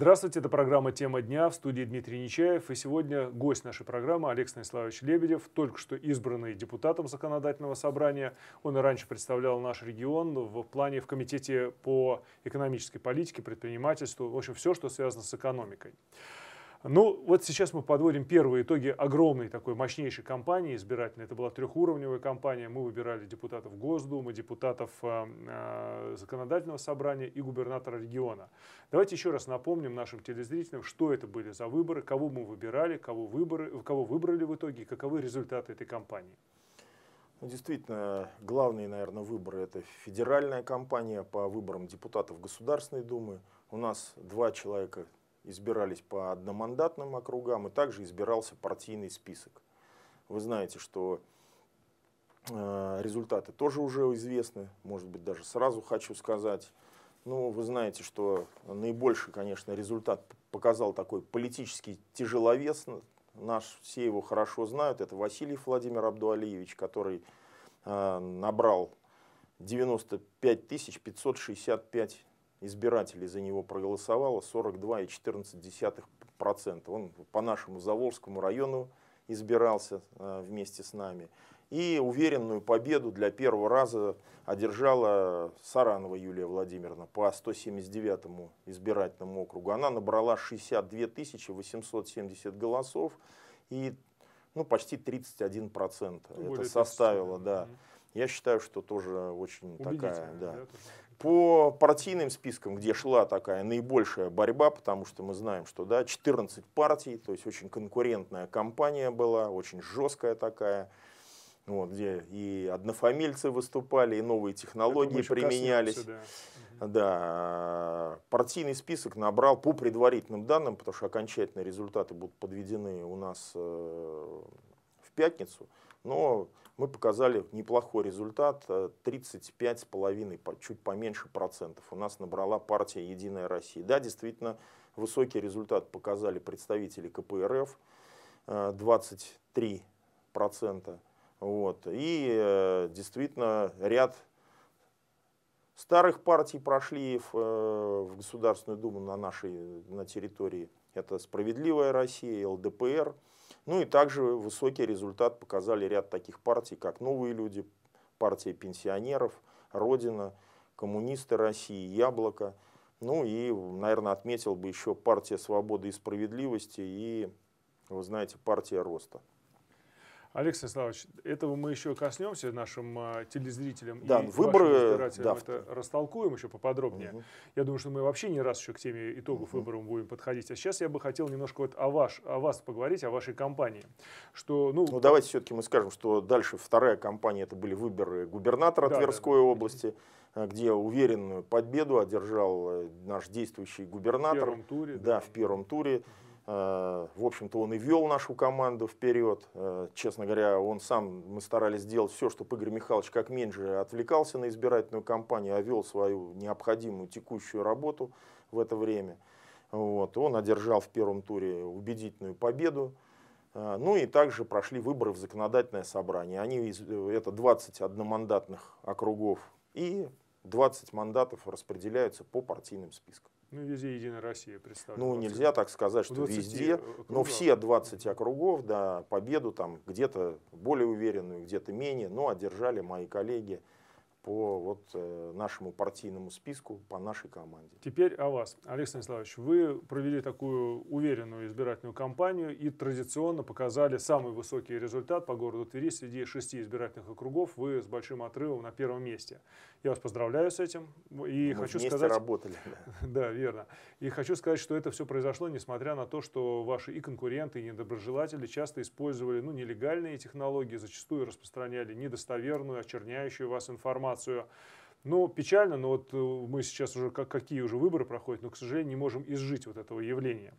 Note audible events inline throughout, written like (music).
Здравствуйте, это программа «Тема дня» в студии Дмитрий Нечаев. И сегодня гость нашей программы Олег Станиславович Лебедев, только что избранный депутатом Законодательного собрания. Он и раньше представлял наш регион в плане в Комитете по экономической политике, предпринимательству, в общем, все, что связано с экономикой. Ну, вот сейчас мы подводим первые итоги огромной такой мощнейшей кампании избирательной. Это была трехуровневая кампания. Мы выбирали депутатов Госдумы, депутатов э, э, законодательного собрания и губернатора региона. Давайте еще раз напомним нашим телезрителям, что это были за выборы, кого мы выбирали, кого, выборы, кого выбрали в итоге и каковы результаты этой кампании. Ну, действительно, главные, наверное, выборы – это федеральная кампания по выборам депутатов Государственной Думы. У нас два человека избирались по одномандатным округам, и также избирался партийный список. Вы знаете, что э, результаты тоже уже известны, может быть, даже сразу хочу сказать. Ну, вы знаете, что наибольший, конечно, результат показал такой политический тяжеловес наш, все его хорошо знают, это Василий Владимир Абдуалиевич, который э, набрал 95 565 избирателей за него проголосовало 42,14%. Он по нашему Заволжскому району избирался э, вместе с нами. И уверенную победу для первого раза одержала Саранова Юлия Владимировна по 179 му избирательному округу. Она набрала 62 870 голосов и ну, почти 31%. Более это составило, да. да я считаю, что тоже очень такая, да. по партийным спискам, где шла такая наибольшая борьба, потому что мы знаем, что да, 14 партий, то есть очень конкурентная кампания была, очень жесткая такая, вот, где и однофамильцы выступали, и новые технологии применялись. Коснемся, да. да, партийный список набрал по предварительным данным, потому что окончательные результаты будут подведены у нас э, в пятницу – но мы показали неплохой результат, 35,5, э, чуть поменьше процентов у нас набрала партия «Единая Россия». Да, действительно, высокий результат показали представители КПРФ, 23 э, процента. Вот. И э, действительно ряд старых партий прошли в, в Государственную Думу на нашей на территории. Это «Справедливая Россия», ЛДПР – ну и также высокий результат показали ряд таких партий, как «Новые люди», партия пенсионеров, «Родина», «Коммунисты России», «Яблоко». Ну и, наверное, отметил бы еще партия «Свободы и справедливости» и, вы знаете, партия «Роста». Алексей Славович, этого мы еще коснемся нашим а, телезрителям да, и ну, выборы, да, это растолкуем еще поподробнее. Угу. Я думаю, что мы вообще не раз еще к теме итогов угу. выборов будем подходить. А сейчас я бы хотел немножко вот о, ваш, о вас поговорить, о вашей компании. Что, ну, ну, давайте все-таки мы скажем, что дальше вторая кампания, это были выборы губернатора да, Тверской да, да. области э, где уверенную победу одержал э, наш действующий губернатор. В первом туре. Да, да. в первом туре. Э, в общем-то, он и вел нашу команду вперед. Э, честно говоря, он сам, мы старались сделать все, чтобы Игорь Михайлович как меньше отвлекался на избирательную кампанию, а вел свою необходимую текущую работу в это время. Вот. Он одержал в первом туре убедительную победу. Э, ну и также прошли выборы в законодательное собрание. Они, это 20 одномандатных округов и 20 мандатов распределяются по партийным спискам. Ну, везде Единая Россия представлена. Ну, нельзя так сказать, что везде, округов. но все 20 округов, да, победу там где-то более уверенную, где-то менее, но одержали мои коллеги по вот э, нашему партийному списку, по нашей команде. Теперь о вас, Алексей Станиславович. Вы провели такую уверенную избирательную кампанию и традиционно показали самый высокий результат по городу Твери среди шести избирательных округов. Вы с большим отрывом на первом месте. Я вас поздравляю с этим. И Мы хочу сказать, работали. (laughs) Да, верно. И хочу сказать, что это все произошло, несмотря на то, что ваши и конкуренты, и недоброжелатели часто использовали ну, нелегальные технологии, зачастую распространяли недостоверную, очерняющую вас информацию. Ну, печально, но вот э, мы сейчас уже, как какие уже выборы проходят, но, к сожалению, не можем изжить вот этого явления.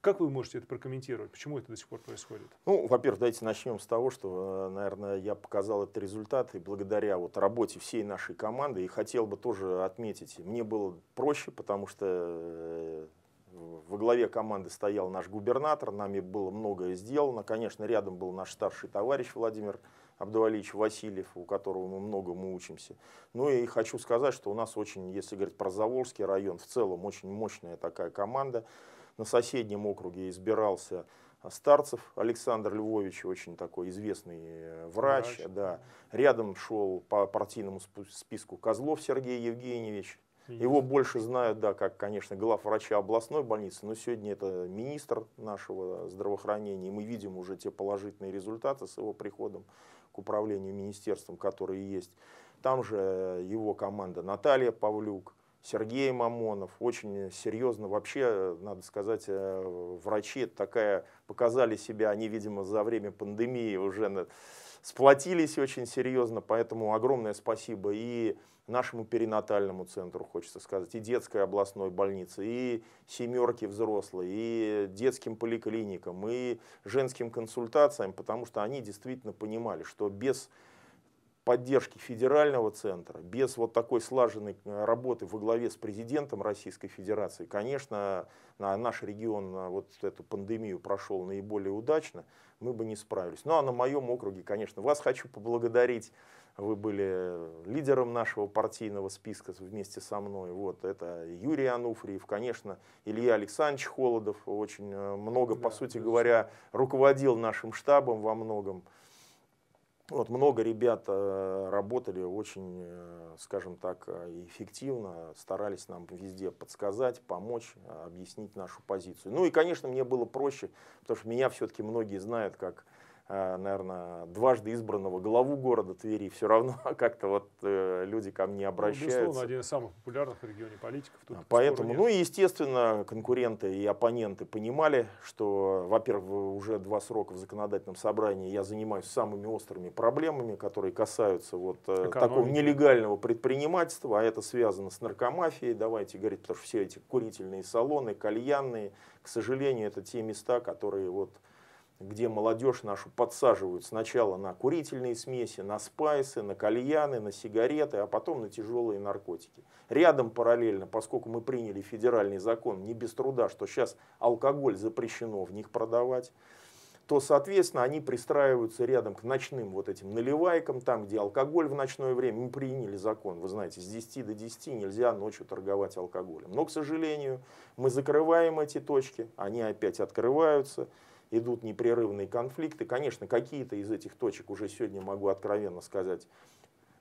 Как вы можете это прокомментировать? Почему это до сих пор происходит? Ну, во-первых, давайте начнем с того, что, э, наверное, я показал этот результат и благодаря вот работе всей нашей команды. И хотел бы тоже отметить, мне было проще, потому что э, во главе команды стоял наш губернатор, нами было многое сделано. Конечно, рядом был наш старший товарищ Владимир Абдувалич Васильев, у которого мы многому учимся. Ну и хочу сказать, что у нас очень, если говорить про Заволжский район, в целом очень мощная такая команда на соседнем округе избирался Старцев Александр Львович, очень такой известный э, врач. врач. Да. Рядом шел по партийному списку Козлов Сергей Евгеньевич. Министр. Его больше знают, да, как, конечно, глав врача областной больницы, но сегодня это министр нашего здравоохранения, и мы видим уже те положительные результаты с его приходом к управлению министерством, которые есть. Там же его команда Наталья Павлюк, Сергей Мамонов, очень э, серьезно вообще, э, надо сказать, э, врачи такая показали себя, они, видимо, за время пандемии уже сплотились очень серьезно, поэтому огромное спасибо и нашему перинатальному центру, хочется сказать, и детской областной больнице, и семерке взрослой, и детским поликлиникам, и женским консультациям, потому что они действительно понимали, что без поддержки федерального центра, без вот такой слаженной э, работы во главе с президентом Российской Федерации, конечно, наш регион э, вот эту пандемию прошел наиболее удачно, мы бы не справились. Ну а на моем округе, конечно, вас хочу поблагодарить. Вы были э, лидером нашего партийного списка вместе со мной. Вот, это Юрий Ануфриев, конечно, Илья Александрович Холодов очень много, да, по сути говоря, руководил нашим штабом во многом. Вот много ребят э, работали очень, э, скажем так, э, эффективно, старались нам везде подсказать, помочь, объяснить нашу позицию. Ну и, конечно, мне было проще, потому что меня все-таки многие знают как а, наверное, дважды избранного главу города Твери, все равно (laughs) как-то вот э, люди ко мне обращаются. Ну, безусловно, один из самых популярных в регионе политиков. Тут а, Поэтому, ну и, естественно, конкуренты и оппоненты понимали, что, во-первых, уже два срока в законодательном собрании я занимаюсь самыми острыми проблемами, которые касаются вот э, такого нелегального предпринимательства, а это связано с наркомафией, давайте говорить, потому что все эти курительные салоны, кальянные, к сожалению, это те места, которые вот где молодежь нашу подсаживают сначала на курительные смеси, на спайсы, на кальяны, на сигареты, а потом на тяжелые наркотики. Рядом параллельно, поскольку мы приняли федеральный закон не без труда, что сейчас алкоголь запрещено в них продавать, то, соответственно, они пристраиваются рядом к ночным вот этим наливайкам, там, где алкоголь в ночное время. Мы приняли закон, вы знаете, с 10 до 10 нельзя ночью торговать алкоголем. Но, к сожалению, мы закрываем эти точки, они опять открываются идут непрерывные конфликты. Конечно, какие-то из этих точек уже сегодня могу откровенно сказать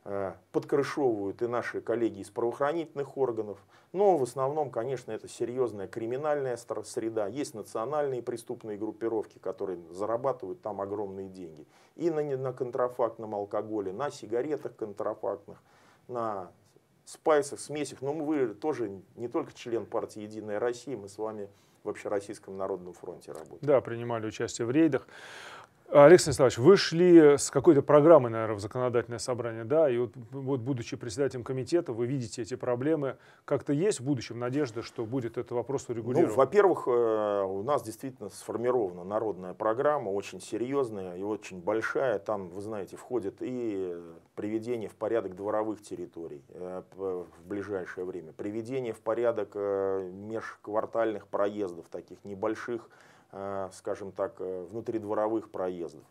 э, подкрышовывают и наши коллеги из правоохранительных органов. Но в основном, конечно, это серьезная криминальная среда. Есть национальные преступные группировки, которые зарабатывают там огромные деньги. И на, на контрафактном алкоголе, на сигаретах контрафактных, на спайсах, смесях. Но мы, вы тоже не только член партии «Единая Россия», мы с вами в Общероссийском народном фронте работали. Да, принимали участие в рейдах. Алексей Станиславович, вы шли с какой-то программой, наверное, в законодательное собрание, да, и вот, вот будучи председателем комитета, вы видите эти проблемы. Как-то есть в будущем надежда, что будет этот вопрос урегулирован? Ну, во-первых, э, у нас действительно сформирована народная программа, очень серьезная и очень большая. Там, вы знаете, входит и приведение в порядок дворовых территорий э, в ближайшее время, приведение в порядок э, межквартальных проездов, таких небольших, Э, скажем так, э, внутридворовых проездов.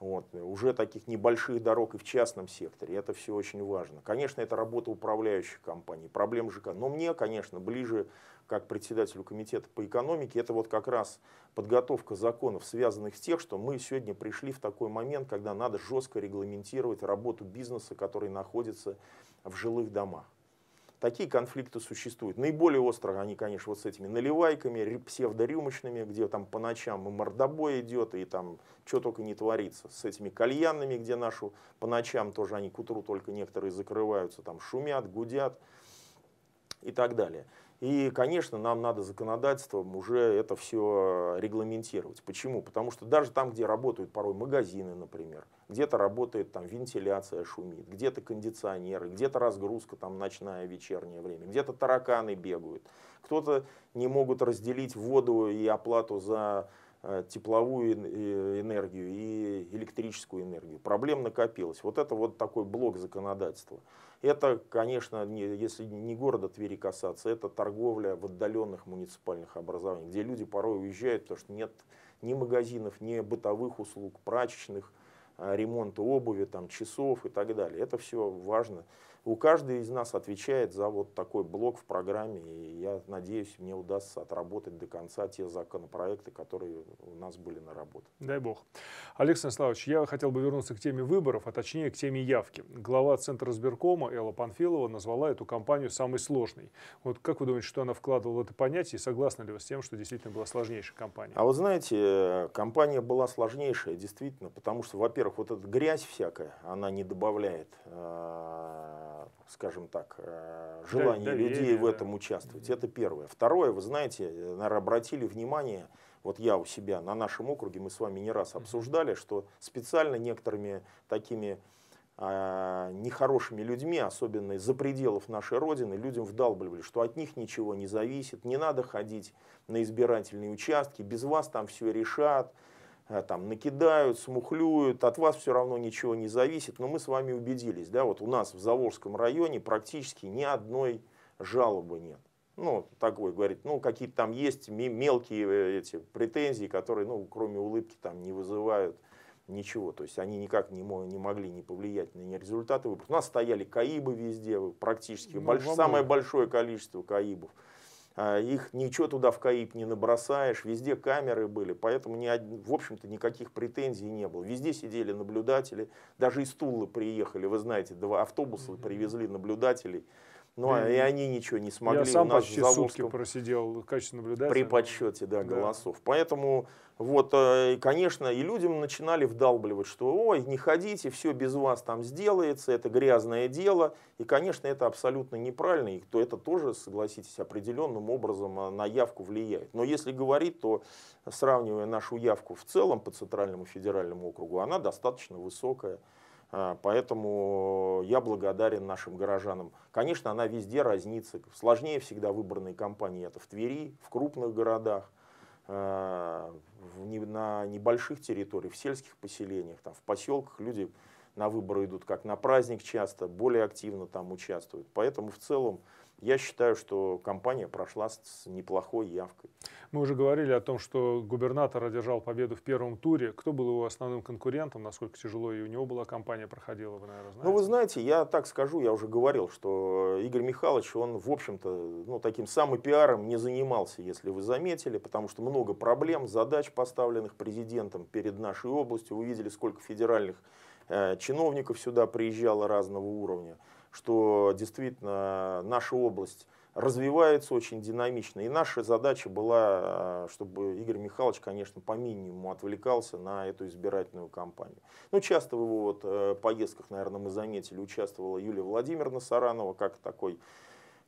Вот. Уже таких небольших дорог и в частном секторе. Это все очень важно. Конечно, это работа управляющих компаний, проблем ЖК. Но мне, конечно, ближе как председателю комитета по экономике, это вот как раз подготовка законов, связанных с тем, что мы сегодня пришли в такой момент, когда надо жестко регламентировать работу бизнеса, который находится в жилых домах. Такие конфликты существуют. Наиболее остро они, конечно, вот с этими наливайками, псевдорюмочными, где там по ночам и мордобой идет, и там что только не творится. С этими кальянными, где нашу по ночам тоже они к утру только некоторые закрываются, там шумят, гудят и так далее. И, конечно, нам надо законодательством уже это все регламентировать. Почему? Потому что даже там, где работают порой магазины, например, где-то работает там вентиляция шумит, где-то кондиционеры, где-то разгрузка там ночная, вечернее время, где-то тараканы бегают, кто-то не могут разделить воду и оплату за э, тепловую э, энергию и электрическую энергию. Проблем накопилось. Вот это вот такой блок законодательства. Это, конечно, не, если не города Твери касаться, это торговля в отдаленных муниципальных образованиях, где люди порой уезжают, потому что нет ни магазинов, ни бытовых услуг, прачечных, а, ремонта обуви, там, часов и так далее. Это все важно у каждого из нас отвечает за вот такой блок в программе, и я надеюсь, мне удастся отработать до конца те законопроекты, которые у нас были на работе. Дай бог. Александр Славович, я хотел бы вернуться к теме выборов, а точнее к теме явки. Глава Центра сберкома Элла Панфилова назвала эту кампанию самой сложной. Вот как вы думаете, что она вкладывала в это понятие, и согласны ли вы с тем, что действительно была сложнейшая кампания? А вы знаете, кампания была сложнейшая, действительно, потому что, во-первых, вот эта грязь всякая, она не добавляет а, скажем так, э, желание да, людей в этом участвовать. Это первое. Второе, вы знаете, э, наверное, обратили внимание, вот я у себя на нашем округе, мы с вами не раз обсуждали, что специально некоторыми такими а, нехорошими людьми, особенно из-за пределов нашей Родины, людям вдалбливали, что от них ничего не зависит, не надо ходить на избирательные участки, без вас там все решат, Э, там накидают, смухлюют, от вас все равно ничего не зависит, но мы с вами убедились, да, вот у нас в Заволжском районе практически ни одной жалобы нет. Ну, такой говорит, ну, какие-то там есть мелкие э, эти претензии, которые, ну, кроме улыбки там не вызывают ничего. То есть они никак не, не могли не повлиять на результаты выборов. У нас стояли каибы везде, практически ну, больш, самое большое количество каибов. А, их ничего туда в КАИП не набросаешь, везде камеры были, поэтому, ни, в общем-то, никаких претензий не было. Везде сидели наблюдатели, даже из Тулы приехали, вы знаете, два автобуса привезли наблюдателей, ну, да, и они ничего не смогли. Я сам почти сутки просидел в качестве наблюдателя. При подсчете, да, голосов. Да. Поэтому, вот, э, конечно, и людям начинали вдалбливать, что, ой, не ходите, все без вас там сделается, это грязное дело. И, конечно, это абсолютно неправильно, и это тоже, согласитесь, определенным образом э, на явку влияет. Но если говорить, то сравнивая нашу явку в целом по Центральному федеральному округу, она достаточно высокая. А, поэтому я благодарен нашим горожанам. Конечно, она везде разнится. Сложнее всегда выборные кампании. Это в Твери, в крупных городах, а, на небольших территориях, в сельских поселениях, там, в поселках люди на выборы идут как на праздник часто, более активно там участвуют. Поэтому в целом я считаю, что компания прошла с неплохой явкой. Мы уже говорили о том, что губернатор одержал победу в первом туре. Кто был его основным конкурентом? Насколько тяжело и у него была компания проходила, вы, наверное, знаете? Ну, вы знаете, я так скажу, я уже говорил, что Игорь Михайлович, он, в общем-то, ну, таким самым пиаром не занимался, если вы заметили, потому что много проблем, задач, поставленных президентом перед нашей областью. Вы видели, сколько федеральных э, чиновников сюда приезжало разного уровня что действительно наша область развивается очень динамично. И наша задача была, э, чтобы Игорь Михайлович, конечно, по минимуму отвлекался на эту избирательную кампанию. Ну, часто в его вот э, поездках, наверное, мы заметили, участвовала Юлия Владимировна Саранова, как такой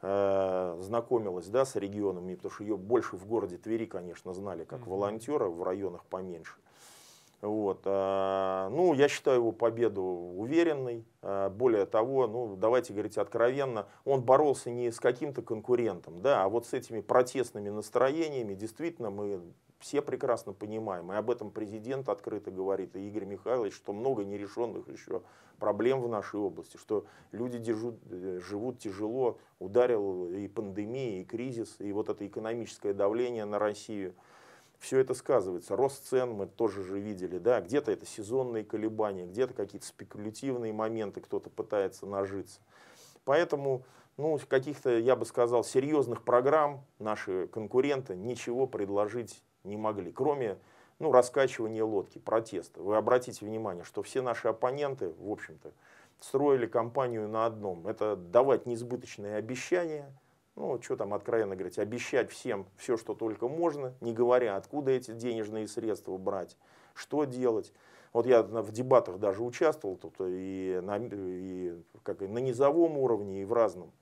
э, знакомилась да, с регионами, потому что ее больше в городе Твери, конечно, знали как волонтера, в районах поменьше. Вот. А, ну, я считаю его победу уверенной. А, более того, ну, давайте говорить откровенно, он боролся не с каким-то конкурентом, да, а вот с этими протестными настроениями. Действительно, мы все прекрасно понимаем, и об этом президент открыто говорит, и Игорь Михайлович, что много нерешенных еще проблем в нашей области, что люди держут, э, живут тяжело, ударил и пандемия, и кризис, и вот это экономическое давление на Россию – все это сказывается. Рост цен мы тоже же видели, да, где-то это сезонные колебания, где-то какие-то спекулятивные моменты, кто-то пытается нажиться. Поэтому, ну, каких-то, я бы сказал, серьезных программ наши конкуренты ничего предложить не могли, кроме ну, раскачивания лодки, протеста. Вы обратите внимание, что все наши оппоненты, в общем-то, строили компанию на одном. Это давать несбыточные обещания – ну, вот что там откровенно говорить, обещать всем все, что только можно, не говоря, откуда эти денежные средства брать, что делать. Вот я в дебатах даже участвовал тут и на, и, как, и на низовом уровне, и в разном.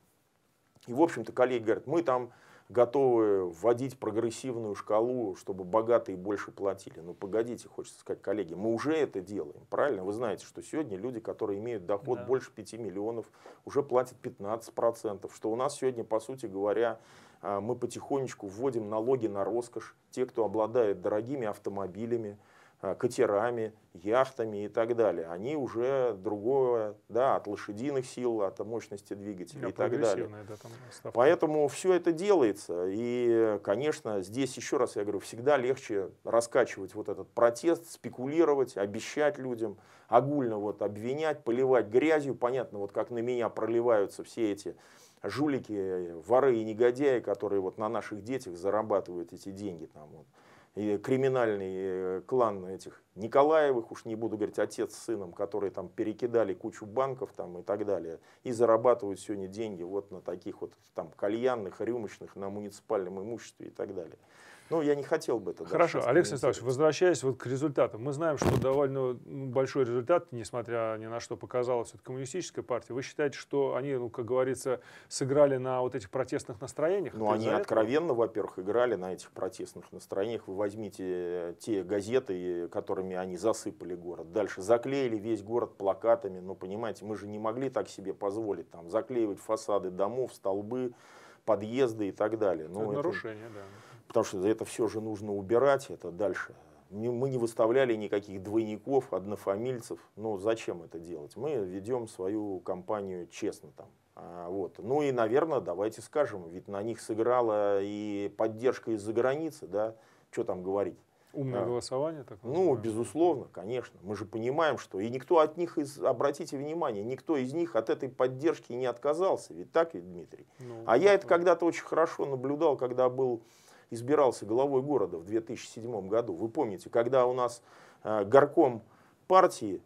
И, в общем-то, коллеги говорят, мы там готовы вводить прогрессивную шкалу, чтобы богатые больше платили. Но ну, погодите, хочется сказать, коллеги, мы уже это делаем, правильно? Вы знаете, что сегодня люди, которые имеют доход да. больше 5 миллионов, уже платят 15%, что у нас сегодня, по сути говоря, а, мы потихонечку вводим налоги на роскошь, те, кто обладает дорогими автомобилями, Э, катерами, яхтами и так далее. Они уже другое, да, от лошадиных сил, от мощности двигателя и так далее. Да, там Поэтому все это делается. И, конечно, здесь еще раз я говорю, всегда легче раскачивать вот этот протест, спекулировать, обещать людям, огульно вот обвинять, поливать грязью. Понятно, вот как на меня проливаются все эти жулики, воры и негодяи, которые вот на наших детях зарабатывают эти деньги. Там, вот и криминальный э, клан этих Николаевых, уж не буду говорить отец с сыном, которые там перекидали кучу банков там и так далее, и зарабатывают сегодня деньги вот на таких вот там кальянных, рюмочных, на муниципальном имуществе и так далее. Ну, я не хотел бы это. Хорошо, Олег Станиславович, возвращаясь вот к результатам. Мы знаем, что довольно большой результат, несмотря ни на что показала все-таки коммунистическая партия. Вы считаете, что они, ну, как говорится, сыграли на вот этих протестных настроениях? Ну, они откровенно, во-первых, играли на этих протестных настроениях. Вы возьмите э, те газеты, которыми они засыпали город. Дальше заклеили весь город плакатами. Ну, понимаете, мы же не могли так себе позволить там заклеивать фасады домов, столбы, подъезды и так далее. Ну, это, это нарушение, да потому что это все же нужно убирать, это дальше. Мы не выставляли никаких двойников, однофамильцев, ну зачем это делать? Мы ведем свою компанию честно там. А, вот. Ну и, наверное, давайте скажем, ведь на них сыграла и поддержка из-за границы, да, что там говорить. Умное а. ну, да. голосование так Ну, безусловно, конечно. Мы же понимаем, что и никто от них, из, обратите внимание, никто из них от этой поддержки не отказался. Ведь так ведь, Дмитрий? Ну, а я это когда-то очень хорошо наблюдал, когда был избирался главой города в 2007 году. Вы помните, когда у нас э, горком партии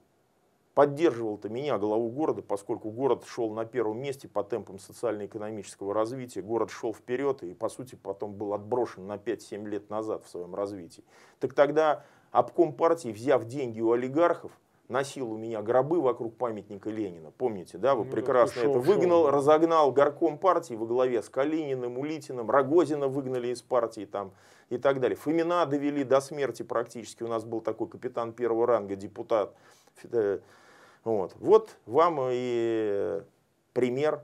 поддерживал-то меня, главу города, поскольку город шел на первом месте по темпам социально-экономического развития, город шел вперед и, по сути, потом был отброшен на 5-7 лет назад в своем развитии. Так тогда обком партии, взяв деньги у олигархов, носил у меня гробы вокруг памятника Ленина. Помните, да, вы ну, прекрасно шел, это выгнал, шел. разогнал горком партии во главе с Калининым, Улитиным, Рогозина выгнали из партии там и так далее. Фомина довели до смерти практически. У нас был такой капитан первого ранга, депутат. Э, вот, вот вам и пример.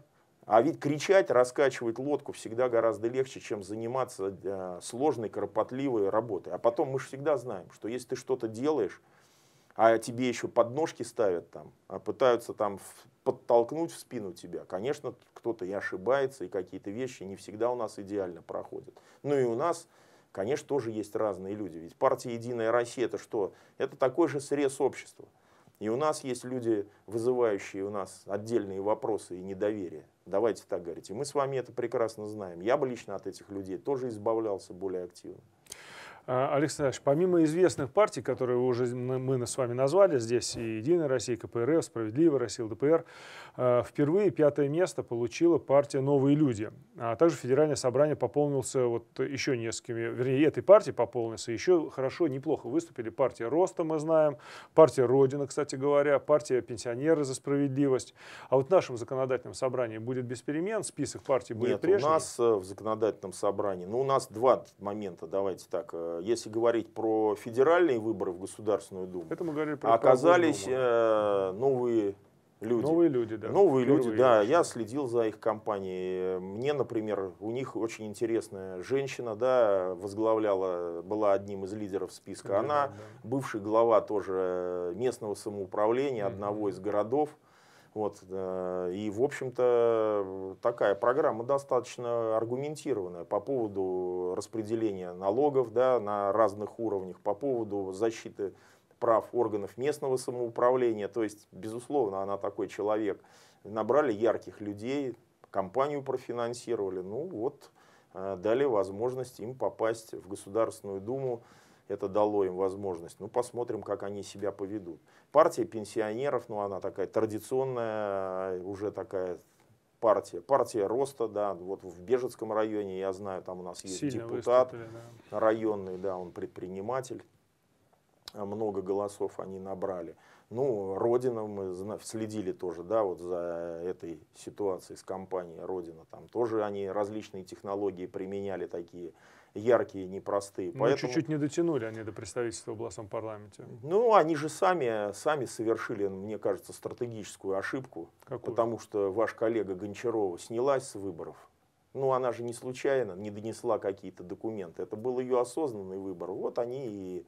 А ведь кричать, раскачивать лодку всегда гораздо легче, чем заниматься э, сложной, кропотливой работой. А потом мы же всегда знаем, что если ты что-то делаешь, а тебе еще подножки ставят там, а пытаются там подтолкнуть в спину тебя. Конечно, кто-то и ошибается, и какие-то вещи не всегда у нас идеально проходят. Ну и у нас, конечно, тоже есть разные люди. Ведь партия «Единая Россия» это что? Это такой же срез общества. И у нас есть люди, вызывающие у нас отдельные вопросы и недоверие. Давайте так говорите. мы с вами это прекрасно знаем. Я бы лично от этих людей тоже избавлялся более активно. А, Александр Ильич, помимо известных партий, которые уже мы с вами назвали здесь, и «Единая Россия», КПРФ, «Справедливая Россия», ЛДПР, Э, впервые пятое место получила партия «Новые люди». А также федеральное собрание пополнился вот еще несколькими, вернее, этой партии пополнился. Еще хорошо, неплохо выступили партия «Роста», мы знаем, партия «Родина», кстати говоря, партия «Пенсионеры за справедливость». А вот в нашем законодательном собрании будет без перемен, список партий будет Нет, прежний. у нас э, в законодательном собрании, ну, у нас два момента, давайте так. Э, если говорить про федеральные выборы в Государственную Думу, Это мы говорили про оказались э, новые люди. Новые люди, да. Новые люди, да. Очень. Я следил за их компанией. Мне, например, у них очень интересная женщина, да, возглавляла, была одним из лидеров списка. Да, Она да. бывший глава тоже местного самоуправления mm-hmm. одного из городов. Вот, э, и, в общем-то, такая программа достаточно аргументированная по поводу распределения налогов да, на разных уровнях, по поводу защиты прав органов местного самоуправления. То есть, безусловно, она такой человек. Набрали ярких людей, компанию профинансировали. Ну вот, э, дали возможность им попасть в Государственную Думу. Это дало им возможность. Ну, посмотрим, как они себя поведут. Партия пенсионеров, ну, она такая традиционная, э, уже такая партия. Партия роста, да, вот в Бежецком районе, я знаю, там у нас есть Сильно депутат да. районный, да, он предприниматель. А много голосов они набрали. Ну, Родина, мы следили тоже, да, вот за этой ситуацией с компанией Родина. Там тоже они различные технологии применяли такие яркие, непростые. Ну, Поэтому... чуть-чуть не дотянули они до представительства в областном парламенте. Ну, они же сами, сами совершили, мне кажется, стратегическую ошибку. Какую? Потому что ваш коллега Гончарова снялась с выборов. Ну, она же не случайно не донесла какие-то документы. Это был ее осознанный выбор. Вот они и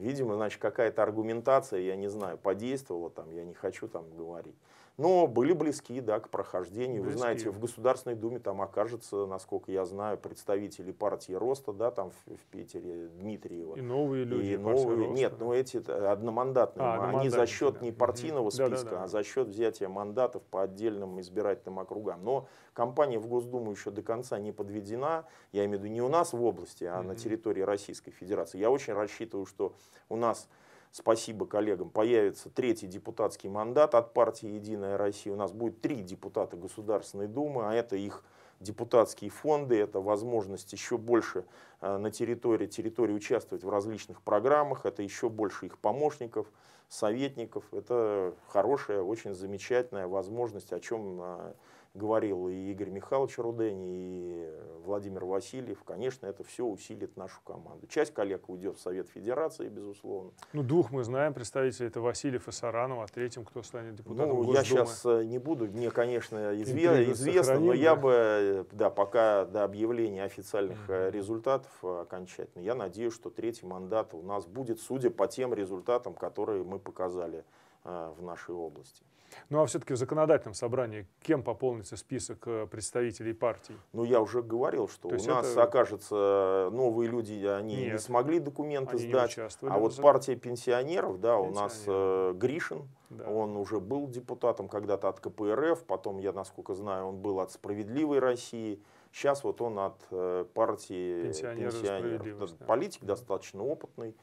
Видимо, значит, какая-то аргументация, я не знаю, подействовала там, я не хочу там говорить но были близки да, к прохождению. Близки. Вы знаете, в Государственной Думе там окажется, насколько я знаю, представители партии Роста, да, там в, в Питере, Дмитриева. И новые люди. И новые. Роста, Нет, но ну эти одномандатные. А, одномандатные они за счет да. не партийного списка, да, да, да. а за счет взятия мандатов по отдельным избирательным округам. Но кампания в Госдуму еще до конца не подведена. Я имею в виду не у нас в области, а угу. на территории Российской Федерации. Я очень рассчитываю, что у нас спасибо коллегам, появится третий депутатский мандат от партии «Единая Россия». У нас будет три депутата Государственной Думы, а это их депутатские фонды, это возможность еще больше э, на территории, территории участвовать в различных программах, это еще больше их помощников, советников. Это хорошая, очень замечательная возможность, о чем э, говорил и Игорь Михайлович Рудень, и э, Владимир Васильев, конечно, это все усилит нашу команду. Часть коллег уйдет в Совет Федерации, безусловно. Ну, двух мы знаем Представители это Васильев и Саранов, а третьим кто станет депутатом Ну, Госдумы? я сейчас э, не буду, мне, конечно, изве- известно, но я бы, э, да, пока до объявления официальных угу. uh результатов окончательно, я надеюсь, что третий мандат у нас будет, судя по тем результатам, которые мы показали в нашей области. Ну а все-таки в законодательном собрании кем пополнится список э, представителей партий? Ну я уже говорил, что То у нас это... окажется э, новые люди, они Нет, не смогли документы они сдать. Не а вот за... партия пенсионеров, да, Пенсионер. у нас э, Гришин, да. он уже был депутатом когда-то от КПРФ, потом, я насколько знаю, он был от «Справедливой России». Сейчас вот он от э, партии пенсионеров. Да. Политик достаточно опытный,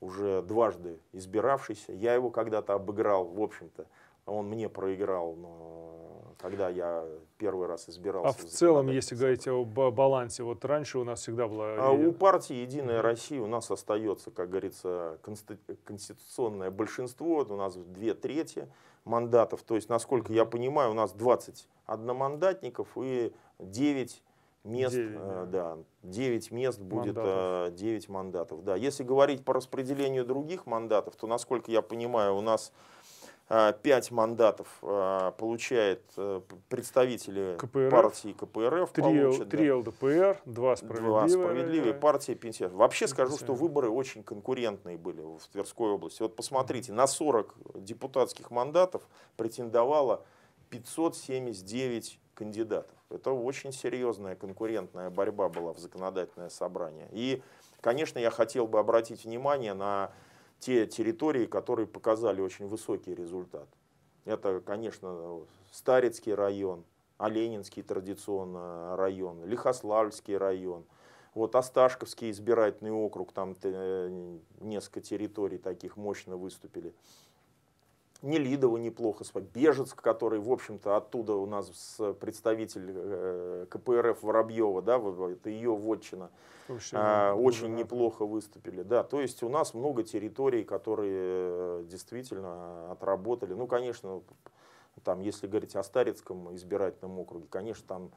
уже дважды избиравшийся. Я его когда-то обыграл, в общем-то. Он мне проиграл, но э, когда я первый раз избирался. А в целом, если говорить о балансе, вот раньше у нас всегда было. А у партии «Единая Россия» у нас остается, как говорится, конституционное большинство, у нас две трети мандатов. То есть, насколько я понимаю, у нас 20 одномандатников и 9 мест, 9, э, да, 9 мест будет э, мандатов. 9 мандатов. Да. Если говорить по распределению других мандатов, то, насколько я понимаю, у нас 5 э, мандатов э, получает э, представители КПРФ, партии КПРФ. 3, получат, 3 да, ЛДПР, 2 справедливые. 2 справедливые, партия пенсионеров. Вообще скажу, что выборы очень конкурентные были в Тверской области. Вот посмотрите, на 40 депутатских мандатов претендовало 579 кандидатов. Это очень серьезная конкурентная борьба была в законодательное собрание. И, конечно, я хотел бы обратить внимание на те территории, которые показали очень высокий результат. Это, конечно, Старицкий район, Оленинский традиционно район, Лихославльский район, вот Осташковский избирательный округ, там э, несколько территорий таких мощно выступили. Нелидово неплохо, Бежецк, который, в общем-то, оттуда у нас представитель э, КПРФ Воробьева, да, это ее вотчина, Слушай, а, ну, ну очень неплохо выступили. Да, то есть у нас много территорий, которые э, действительно отработали. Ну, конечно, там, если говорить о Старицком избирательном округе, конечно, там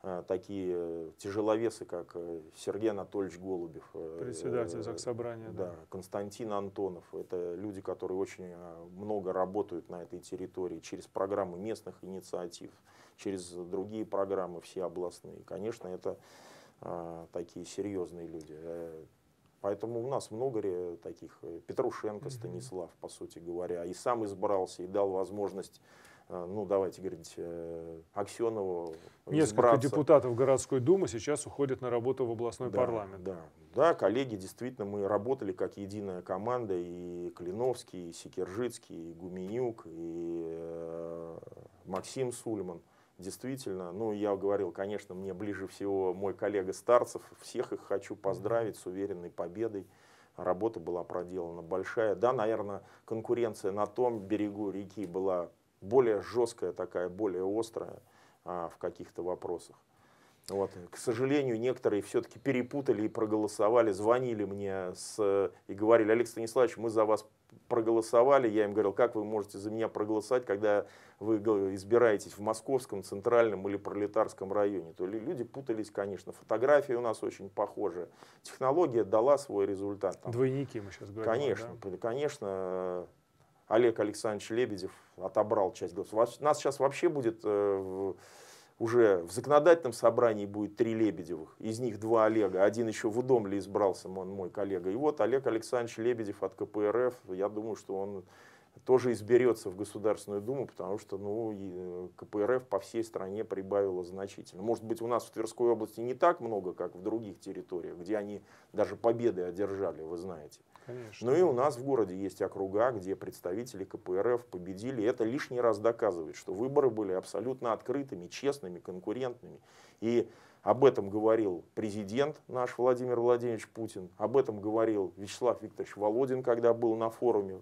Э, такие э, тяжеловесы, как э, Сергей Анатольевич Голубев. Председатель Заксобрания. Да, да, Константин Антонов. Это люди, которые очень много работают на этой территории через программы местных инициатив, через другие программы все областные. Конечно, это такие серьезные люди. Поэтому у нас много таких. Петрушенко Станислав, по сути говоря, и сам избрался, и дал возможность Э, ну, давайте говорить, э, Аксенову. Несколько избраться. депутатов городской думы сейчас уходят на работу в областной да, парламент. Да, да, коллеги, действительно, мы работали как единая команда, и Клиновский, и Секержицкий, и Гуменюк, и э, Максим Сульман. Действительно, ну, я говорил, конечно, мне ближе всего мой коллега Старцев. Всех их хочу поздравить с уверенной победой работа была проделана большая. Да, наверное, конкуренция на том берегу реки была более жесткая такая, более острая а, в каких-то вопросах. Вот. К сожалению, некоторые все-таки перепутали и проголосовали, звонили мне с, и говорили, Олег Станиславович, мы за вас проголосовали. Я им говорил, как вы можете за меня проголосовать, когда вы избираетесь в Московском, Центральном или Пролетарском районе. То ли люди путались, конечно. Фотографии у нас очень похожи. Технология дала свой результат. Там. Двойники мы сейчас говорим. Конечно, да? конечно Олег Александрович Лебедев отобрал часть голосов. Нас сейчас вообще будет э, уже в законодательном собрании будет три Лебедевых, из них два Олега, один еще в Удомле избрался, он мой коллега. И вот Олег Александрович Лебедев от КПРФ, я думаю, что он тоже изберется в Государственную Думу, потому что ну, э, КПРФ по всей стране прибавило значительно. Может быть, у нас в Тверской области не так много, как в других территориях, где они даже победы одержали, вы знаете. Конечно. Но ну и у нас в городе есть округа, где представители КПРФ победили. Это лишний раз доказывает, что выборы были абсолютно открытыми, честными, конкурентными. И об этом говорил президент наш Владимир Владимирович Путин, об этом говорил Вячеслав Викторович Володин, когда был на форуме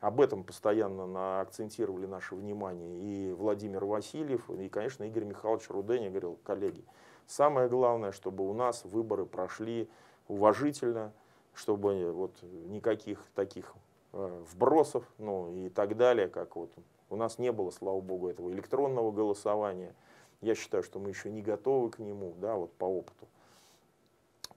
об этом постоянно акцентировали наше внимание и Владимир Васильев, и, конечно, Игорь Михайлович Руденя говорил, коллеги, самое главное, чтобы у нас выборы прошли уважительно, чтобы вот никаких таких э, вбросов ну, и так далее, как вот у нас не было, слава богу, этого электронного голосования. Я считаю, что мы еще не готовы к нему, да, вот по опыту.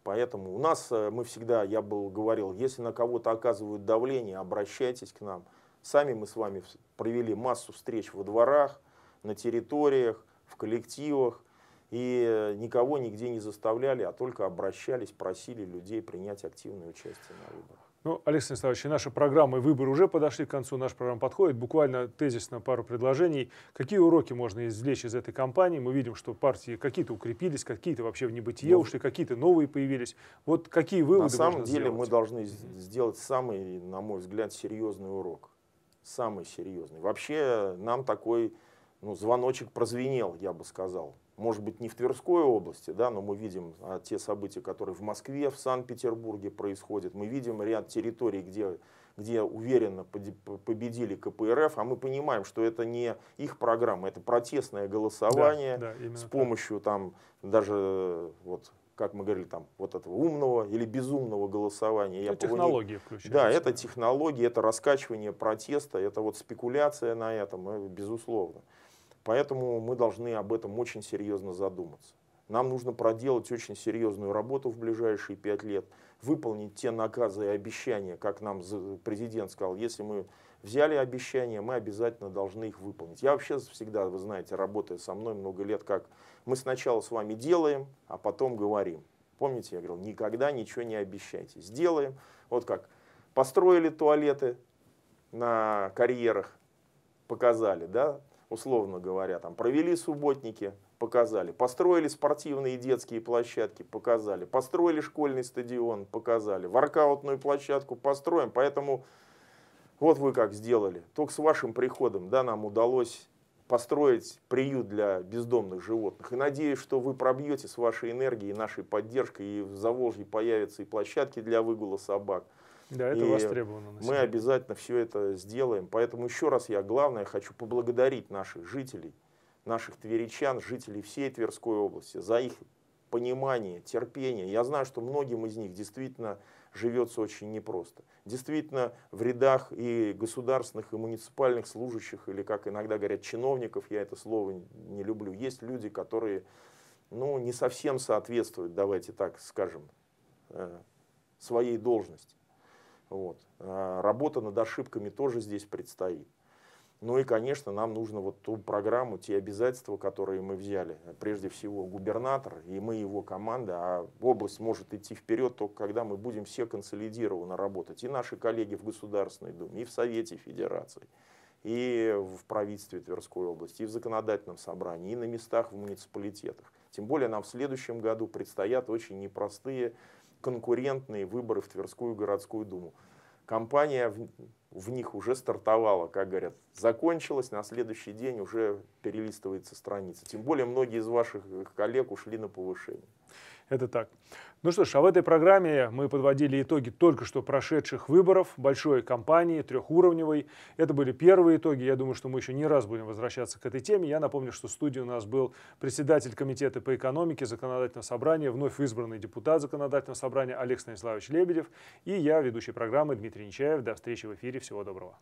Поэтому у нас, э, мы всегда, я был, говорил, если на кого-то оказывают давление, обращайтесь к нам. Сами мы с вами провели массу встреч во дворах, на территориях, в коллективах. И э, никого нигде не заставляли, а только обращались, просили людей принять активное участие на выборах. Ну, Алексей Станиславович, наши программы выборы уже подошли к концу, наша программа подходит. Буквально тезисно пару предложений. Какие уроки можно извлечь из этой кампании? Мы видим, что партии какие-то укрепились, какие-то вообще в небытие ну, ушли, какие-то новые появились. Вот какие выводы На самом деле сделать? мы должны сделать самый, на мой взгляд, серьезный урок. Самый серьезный. Вообще нам такой ну, звоночек прозвенел, я бы сказал может быть, не в Тверской области, да, но мы видим а, те события, которые в Москве, в Санкт-Петербурге происходят. Мы видим ряд территорий, где, где уверенно победили КПРФ, а мы понимаем, что это не их программа, это протестное голосование да, да, с помощью там даже вот как мы говорили, там, вот этого умного или безумного голосования. Ну, технологии не... включаются. Да, это технологии, это раскачивание протеста, это вот спекуляция на этом, э, безусловно. Поэтому мы должны об этом очень серьезно задуматься. Нам нужно проделать очень серьезную работу в ближайшие пять лет, выполнить те наказы и обещания, как нам президент сказал, если мы взяли обещания, мы обязательно должны их выполнить. Я вообще всегда, вы знаете, работая со мной много лет, как мы сначала с вами делаем, а потом говорим. Помните, я говорил, никогда ничего не обещайте. Сделаем. Вот как построили туалеты на карьерах, показали, да, условно говоря, там провели субботники, показали, построили спортивные и детские площадки, показали, построили школьный стадион, показали, воркаутную площадку построим, поэтому вот вы как сделали. Только с вашим приходом да, нам удалось построить приют для бездомных животных. И надеюсь, что вы пробьете с вашей энергией, нашей поддержкой, и в Заволжье появятся и площадки для выгула собак – да, это и востребовано. Мы обязательно все это сделаем. Поэтому еще раз я главное хочу поблагодарить наших жителей, наших тверичан, жителей всей Тверской области за их понимание, терпение. Я знаю, что многим из них действительно живется очень непросто. Действительно, в рядах и государственных, и муниципальных служащих, или, как иногда говорят, чиновников, я это слово не люблю, есть люди, которые ну, не совсем соответствуют, давайте так скажем, э, своей должности. Вот. А работа над ошибками тоже здесь предстоит. Ну и, конечно, нам нужно вот ту программу, те обязательства, которые мы взяли. Прежде всего губернатор и мы, его команда. А область может идти вперед только когда мы будем все консолидированно работать. И наши коллеги в Государственной Думе, и в Совете Федерации, и в правительстве Тверской области, и в законодательном собрании, и на местах в муниципалитетах. Тем более нам в следующем году предстоят очень непростые конкурентные выборы в Тверскую городскую думу. Компания в, в них уже стартовала, как говорят, закончилась, на следующий день уже перелистывается страница. Тем более многие из ваших э, коллег ушли на повышение. Это так. Ну что ж, а в этой программе мы подводили итоги только что прошедших выборов большой кампании трехуровневой. Это были первые итоги. Я думаю, что мы еще не раз будем возвращаться к этой теме. Я напомню, что в студии у нас был председатель Комитета по экономике Законодательного собрания, вновь избранный депутат Законодательного собрания Олег Станиславович Лебедев и я, ведущий программы Дмитрий Нечаев. До встречи в эфире. Всего доброго.